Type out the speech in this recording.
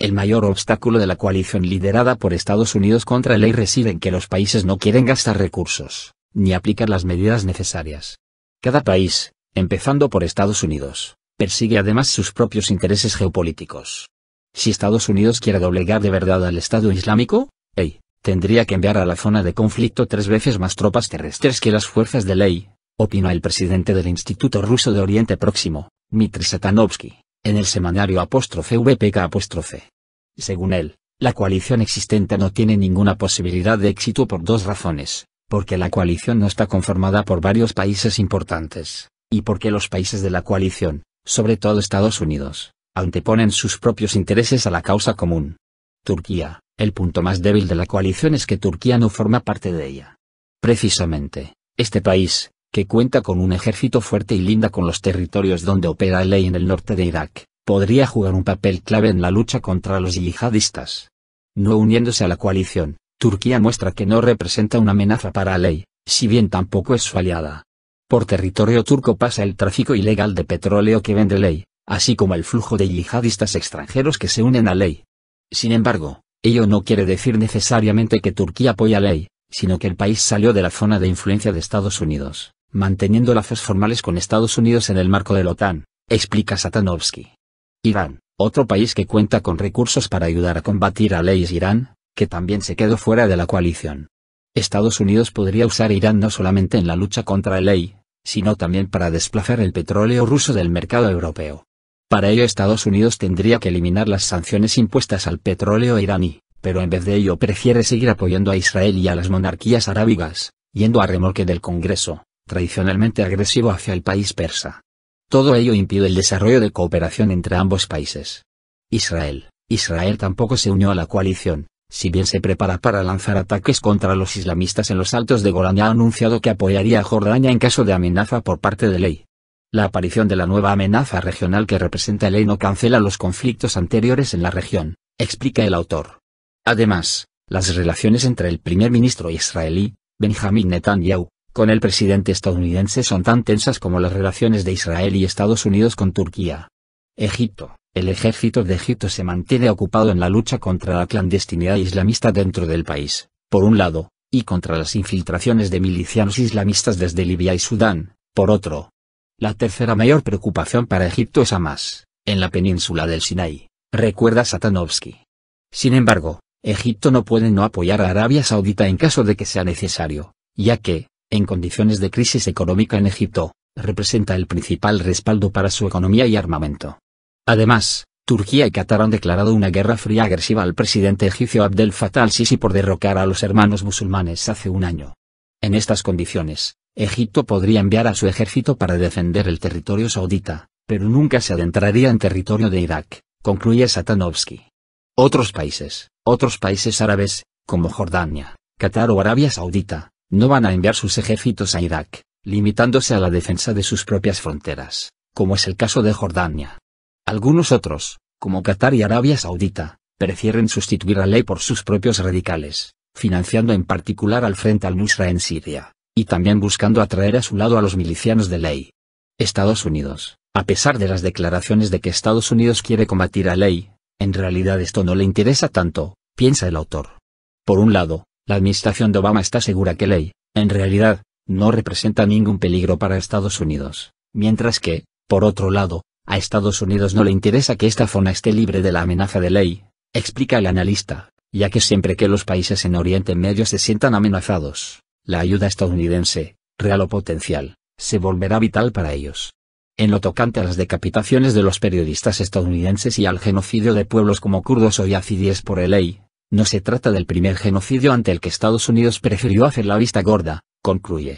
El mayor obstáculo de la coalición liderada por Estados Unidos contra el ley reside en que los países no quieren gastar recursos, ni aplicar las medidas necesarias. Cada país, empezando por Estados Unidos, persigue además sus propios intereses geopolíticos. Si Estados Unidos quiere doblegar de verdad al Estado Islámico, hey, tendría que enviar a la zona de conflicto tres veces más tropas terrestres que las fuerzas de ley, opina el presidente del Instituto Ruso de Oriente Próximo, Mitri Satanovsky en el semanario apóstrofe VPK apóstrofe. Según él, la coalición existente no tiene ninguna posibilidad de éxito por dos razones, porque la coalición no está conformada por varios países importantes, y porque los países de la coalición, sobre todo Estados Unidos, anteponen sus propios intereses a la causa común. Turquía, el punto más débil de la coalición es que Turquía no forma parte de ella. Precisamente, este país, que cuenta con un ejército fuerte y linda con los territorios donde opera ley en el norte de Irak, podría jugar un papel clave en la lucha contra los yihadistas. No uniéndose a la coalición, Turquía muestra que no representa una amenaza para Ley, si bien tampoco es su aliada. Por territorio turco pasa el tráfico ilegal de petróleo que vende Ley, así como el flujo de yihadistas extranjeros que se unen a Ley. Sin embargo, ello no quiere decir necesariamente que Turquía apoya Ley, sino que el país salió de la zona de influencia de Estados Unidos manteniendo lazos formales con Estados Unidos en el marco de la OTAN, explica Satanovsky. Irán, otro país que cuenta con recursos para ayudar a combatir a leyes Irán, que también se quedó fuera de la coalición. Estados Unidos podría usar Irán no solamente en la lucha contra el ley, sino también para desplazar el petróleo ruso del mercado europeo. Para ello Estados Unidos tendría que eliminar las sanciones impuestas al petróleo iraní, pero en vez de ello prefiere seguir apoyando a Israel y a las monarquías arábigas, yendo a remolque del Congreso, tradicionalmente agresivo hacia el país persa. Todo ello impide el desarrollo de cooperación entre ambos países. Israel. Israel tampoco se unió a la coalición, si bien se prepara para lanzar ataques contra los islamistas en los altos de Golán ha anunciado que apoyaría a Jordania en caso de amenaza por parte de ley. La aparición de la nueva amenaza regional que representa ley no cancela los conflictos anteriores en la región, explica el autor. Además, las relaciones entre el primer ministro israelí, Benjamin Netanyahu, con el presidente estadounidense son tan tensas como las relaciones de Israel y Estados Unidos con Turquía. Egipto. El ejército de Egipto se mantiene ocupado en la lucha contra la clandestinidad islamista dentro del país, por un lado, y contra las infiltraciones de milicianos islamistas desde Libia y Sudán, por otro. La tercera mayor preocupación para Egipto es Hamas, en la península del Sinai, recuerda Satanovsky. Sin embargo, Egipto no puede no apoyar a Arabia Saudita en caso de que sea necesario, ya que, en condiciones de crisis económica en Egipto, representa el principal respaldo para su economía y armamento. Además, Turquía y Qatar han declarado una guerra fría agresiva al presidente egipcio Abdel Fattah al-Sisi por derrocar a los hermanos musulmanes hace un año. En estas condiciones, Egipto podría enviar a su ejército para defender el territorio saudita, pero nunca se adentraría en territorio de Irak, concluye Satanowski. Otros países, otros países árabes, como Jordania, Qatar o Arabia Saudita, no van a enviar sus ejércitos a Irak, limitándose a la defensa de sus propias fronteras, como es el caso de Jordania. Algunos otros, como Qatar y Arabia Saudita, prefieren sustituir a ley por sus propios radicales, financiando en particular al Frente al-Nusra en Siria, y también buscando atraer a su lado a los milicianos de ley. Estados Unidos, a pesar de las declaraciones de que Estados Unidos quiere combatir a ley, en realidad esto no le interesa tanto, piensa el autor. Por un lado, la administración de Obama está segura que Ley, en realidad, no representa ningún peligro para Estados Unidos, mientras que, por otro lado, a Estados Unidos no le interesa que esta zona esté libre de la amenaza de ley, explica el analista, ya que siempre que los países en Oriente Medio se sientan amenazados, la ayuda estadounidense, real o potencial, se volverá vital para ellos. En lo tocante a las decapitaciones de los periodistas estadounidenses y al genocidio de pueblos como kurdos o yazidíes por el ley, no se trata del primer genocidio ante el que Estados Unidos prefirió hacer la vista gorda, concluye.